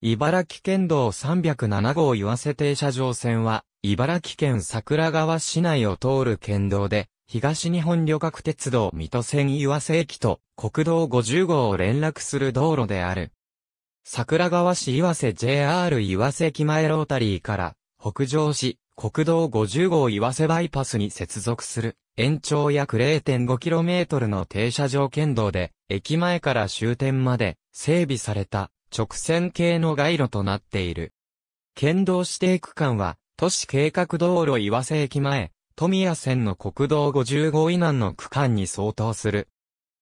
茨城県道307号岩瀬停車場線は、茨城県桜川市内を通る県道で、東日本旅客鉄道水戸線岩瀬駅と国道50号を連絡する道路である。桜川市岩瀬 JR 岩瀬駅前ロータリーから北上し、国道50号岩瀬バイパスに接続する延長約 0.5km の停車場県道で、駅前から終点まで整備された直線形の街路となっている。県道指定区間は、都市計画道路岩瀬駅前、富谷線の国道55以南の区間に相当する。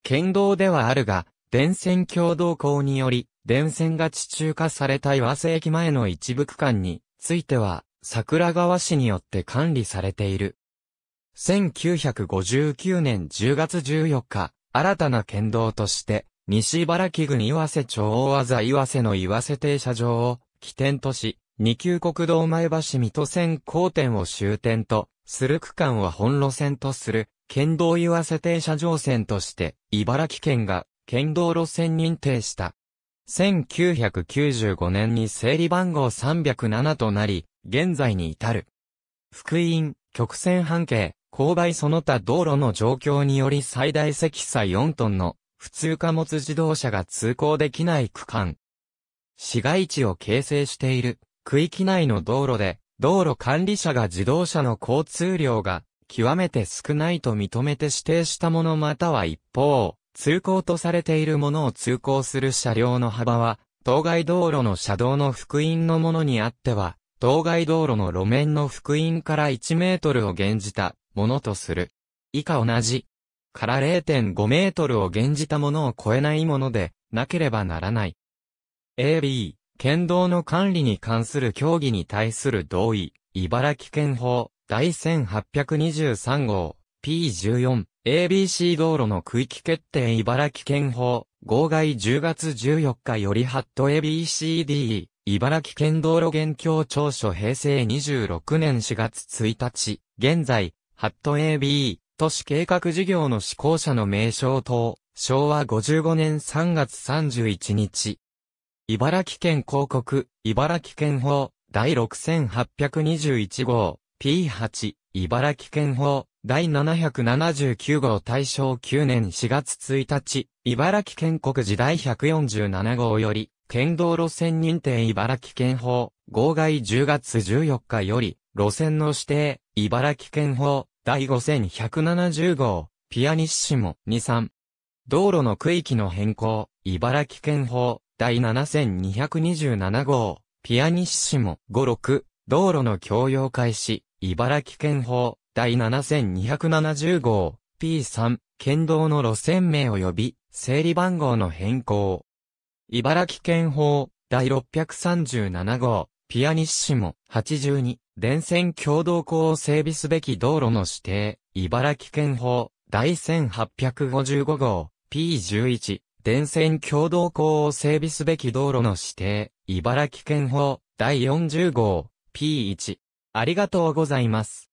県道ではあるが、電線共同校により、電線が地中化された岩瀬駅前の一部区間については、桜川市によって管理されている。1959年10月14日、新たな県道として、西原木郡岩瀬町大和岩瀬の岩瀬停車場を起点とし、二級国道前橋水戸線交点を終点とする区間は本路線とする、県道岩瀬停車場線として、茨城県が県道路線認定した。1995年に整理番号307となり、現在に至る。福音、曲線半径、勾配その他道路の状況により最大積載4トンの普通貨物自動車が通行できない区間。市街地を形成している区域内の道路で、道路管理者が自動車の交通量が極めて少ないと認めて指定したものまたは一方、通行とされているものを通行する車両の幅は、当該道路の車道の福音のものにあっては、当該道路の路面の福音から1メートルを減じたものとする。以下同じから0.5メートルを減じたものを超えないもので、なければならない。AB、県道の管理に関する協議に対する同意、茨城県法、第1823号、P14、ABC 道路の区域決定茨城県法、号外10月14日よりハット ABCD、茨城県道路現況調書平成26年4月1日、現在、ハット AB、都市計画事業の施行者の名称等、昭和55年3月31日。茨城県広告、茨城県法、第6821号、P8、茨城県法、第779号大正9年4月1日、茨城県国時第147号より、県道路線認定茨城県法、号外10月14日より、路線の指定、茨城県法、第5170号、ピアニッシモ23。道路の区域の変更、茨城県法、第7227号、ピアニッシモ56。道路の共用開始、茨城県法、第7270号、P3。県道の路線名及び、整理番号の変更。茨城県法、第637号、ピアニッシモ82。電線共同校を整備すべき道路の指定、茨城県法、第1855号、P11、電線共同校を整備すべき道路の指定、茨城県法、第40号、P1。ありがとうございます。